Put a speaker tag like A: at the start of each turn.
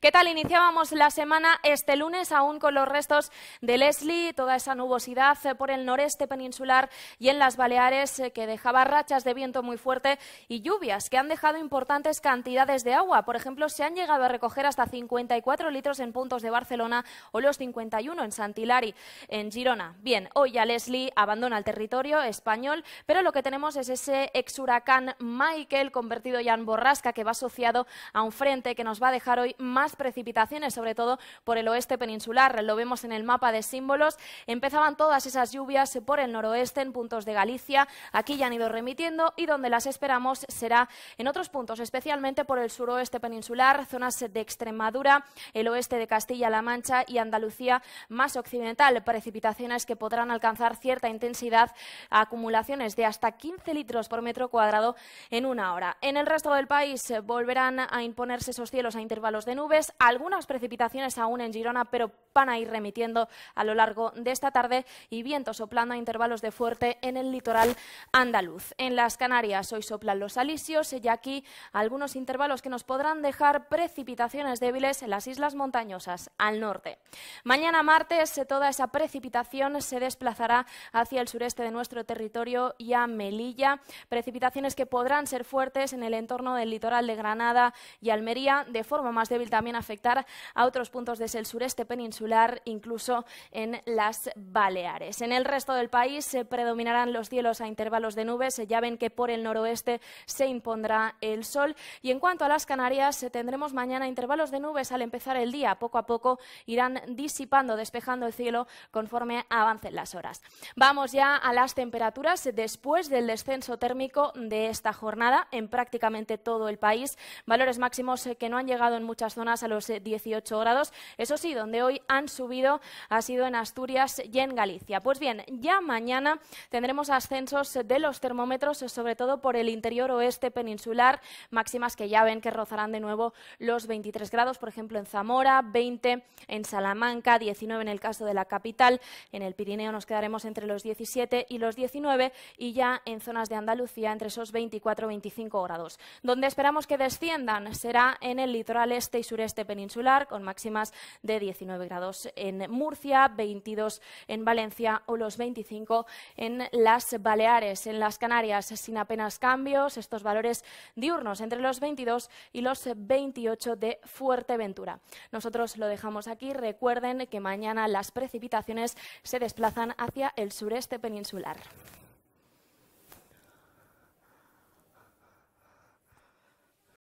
A: ¿Qué tal? Iniciábamos la semana este lunes aún con los restos de Leslie, toda esa nubosidad por el noreste peninsular y en las Baleares eh, que dejaba rachas de viento muy fuerte y lluvias que han dejado importantes cantidades de agua. Por ejemplo, se han llegado a recoger hasta 54 litros en puntos de Barcelona o los 51 en Santilari, en Girona. Bien, hoy ya Leslie abandona el territorio español, pero lo que tenemos es ese ex huracán Michael convertido ya en borrasca que va asociado a un frente que nos va a dejar hoy más precipitaciones, sobre todo por el oeste peninsular. Lo vemos en el mapa de símbolos. Empezaban todas esas lluvias por el noroeste en puntos de Galicia. Aquí ya han ido remitiendo y donde las esperamos será en otros puntos, especialmente por el suroeste peninsular, zonas de Extremadura, el oeste de Castilla-La Mancha y Andalucía más occidental. Precipitaciones que podrán alcanzar cierta intensidad, acumulaciones de hasta 15 litros por metro cuadrado en una hora. En el resto del país eh, volverán a imponerse esos cielos a intervalos de nubes algunas precipitaciones aún en Girona, pero van a ir remitiendo a lo largo de esta tarde y viento soplando a intervalos de fuerte en el litoral andaluz. En las Canarias hoy soplan los alisios y aquí algunos intervalos que nos podrán dejar precipitaciones débiles en las islas montañosas al norte. Mañana martes eh, toda esa precipitación se desplazará hacia el sureste de nuestro territorio y a Melilla. Precipitaciones que podrán ser fuertes en el entorno del litoral de Granada y Almería, de forma más débil también afectar a otros puntos desde el sureste peninsular, incluso en las Baleares. En el resto del país se predominarán los cielos a intervalos de nubes. Ya ven que por el noroeste se impondrá el sol. Y en cuanto a las Canarias, tendremos mañana intervalos de nubes al empezar el día. Poco a poco irán disipando, despejando el cielo conforme avancen las horas. Vamos ya a las temperaturas después del descenso térmico de esta jornada en prácticamente todo el país. Valores máximos que no han llegado en muchas zonas a los 18 eh, grados. Eso sí, donde hoy han subido ha sido en Asturias y en Galicia. Pues bien, ya mañana tendremos ascensos de los termómetros, eh, sobre todo por el interior oeste peninsular, máximas que ya ven que rozarán de nuevo los 23 grados, por ejemplo en Zamora, 20 en Salamanca, 19 en el caso de la capital, en el Pirineo nos quedaremos entre los 17 y los 19 y ya en zonas de Andalucía entre esos 24 y 25 grados. Donde esperamos que desciendan será en el litoral este y sureste este peninsular, con máximas de 19 grados en Murcia, 22 en Valencia o los 25 en las Baleares. En las Canarias, sin apenas cambios, estos valores diurnos entre los 22 y los 28 de Fuerteventura. Nosotros lo dejamos aquí. Recuerden que mañana las precipitaciones se desplazan hacia el sureste peninsular.